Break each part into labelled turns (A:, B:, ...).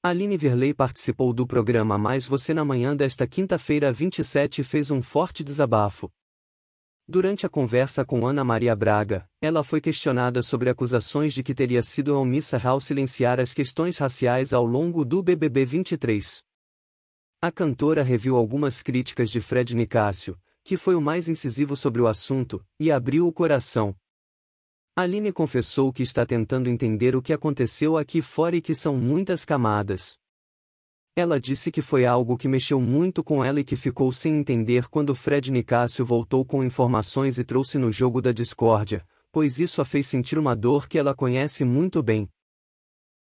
A: Aline Verley participou do programa Mais Você na manhã desta quinta-feira 27 e fez um forte desabafo. Durante a conversa com Ana Maria Braga, ela foi questionada sobre acusações de que teria sido a omissa ao silenciar as questões raciais ao longo do BBB 23. A cantora reviu algumas críticas de Fred Nicásio, que foi o mais incisivo sobre o assunto, e abriu o coração, Aline confessou que está tentando entender o que aconteceu aqui fora e que são muitas camadas. Ela disse que foi algo que mexeu muito com ela e que ficou sem entender quando Fred Nicásio voltou com informações e trouxe no jogo da discórdia, pois isso a fez sentir uma dor que ela conhece muito bem.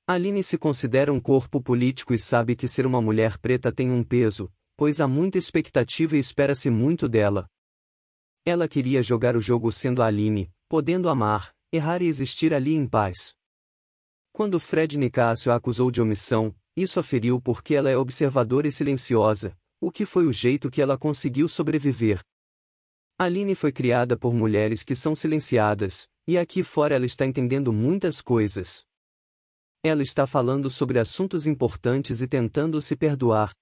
A: Aline se considera um corpo político e sabe que ser uma mulher preta tem um peso, pois há muita expectativa e espera-se muito dela. Ela queria jogar o jogo sendo Aline, podendo amar, errar e existir ali em paz. Quando Fred Nicásio a acusou de omissão, isso aferiu porque ela é observadora e silenciosa, o que foi o jeito que ela conseguiu sobreviver. Aline foi criada por mulheres que são silenciadas, e aqui fora ela está entendendo muitas coisas. Ela está falando sobre assuntos importantes e tentando se perdoar.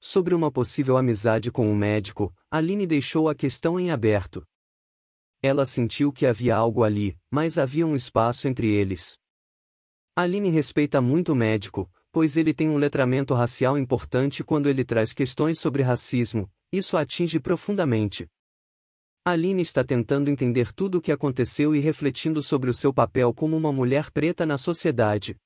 A: Sobre uma possível amizade com um médico, Aline deixou a questão em aberto. Ela sentiu que havia algo ali, mas havia um espaço entre eles. Aline respeita muito o médico, pois ele tem um letramento racial importante quando ele traz questões sobre racismo, isso a atinge profundamente. Aline está tentando entender tudo o que aconteceu e refletindo sobre o seu papel como uma mulher preta na sociedade,